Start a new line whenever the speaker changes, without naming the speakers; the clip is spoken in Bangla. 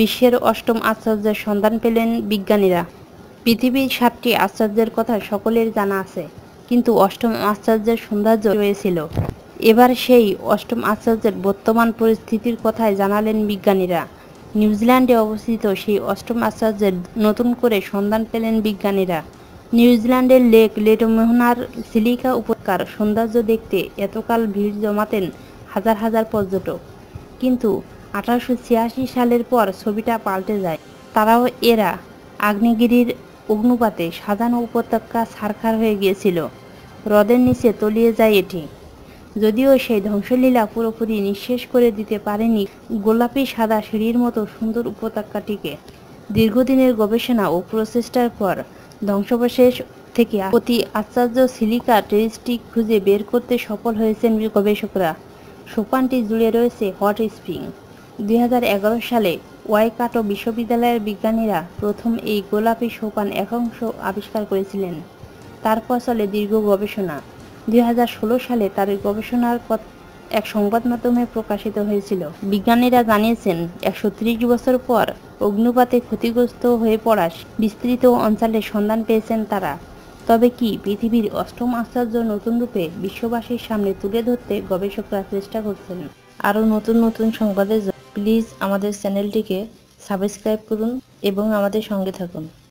বিশ্বের অষ্টম আশ্চর্যের সন্ধান পেলেন বিজ্ঞানীরা পৃথিবীর সাতটি আশ্চর্যের কথা সকলের জানা আছে কিন্তু অষ্টম আশ্চর্যের সৌন্দর্য রয়েছিল এবার সেই অষ্টম আশ্চর্যের বর্তমান পরিস্থিতির কথাই জানালেন বিজ্ঞানীরা নিউজিল্যান্ডে অবস্থিত সেই অষ্টম আশ্চর্যের নতুন করে সন্ধান পেলেন বিজ্ঞানীরা নিউজিল্যান্ডের লেক লেটোমোহনার সিলিকা উপকার সৌন্দর্য দেখতে এতকাল ভিড় জমাতেন হাজার হাজার পর্যটক কিন্তু আঠারোশো সালের পর ছবিটা পাল্টে যায় তারাও এরা আগ্নেয়গিরির অগ্নুপাতে সাজানো উপত্যকা সারখার হয়ে গিয়েছিল হ্রদের নিচে তলিয়ে যায় এটি যদিও সেই ধ্বংসলীলা পুরোপুরি নিঃশেষ করে দিতে পারেনি গোলাপি সাদা সিঁড়ির মতো সুন্দর উপত্যকাটিকে দীর্ঘদিনের গবেষণা ও প্রচেষ্টার পর ধ্বংসাবশেষ থেকে অতি আশ্চর্য সিলিকা টেরিস্টিক খুঁজে বের করতে সফল হয়েছেন গবেষকরা সোপানটি জুড়ে রয়েছে হট স্প্রিং দুই সালে ওয়াইকাটো বিশ্ববিদ্যালয়ের বিজ্ঞানীরা প্রথম এই গোলাপি সোপান একাংশ আবিষ্কার করেছিলেন তারপর চলে দীর্ঘ গবেষণা দুই সালে তার গবেষণার এক সংবাদ মাধ্যমে প্রকাশিত হয়েছিল বিজ্ঞানীরা জানিয়েছেন একশো বছর পর অগ্নুপাতে ক্ষতিগ্রস্ত হয়ে পড়া বিস্তৃত অঞ্চলে সন্ধান পেয়েছেন তারা তবে কি পৃথিবীর অষ্টম আশ্চর্য নতুন রূপে বিশ্ববাসীর সামনে তুলে ধরতে গবেষকরা চেষ্টা করছেন আরও নতুন নতুন সংবাদের প্লিজ আমাদের চ্যানেলটিকে সাবস্ক্রাইব করুন এবং আমাদের সঙ্গে থাকুন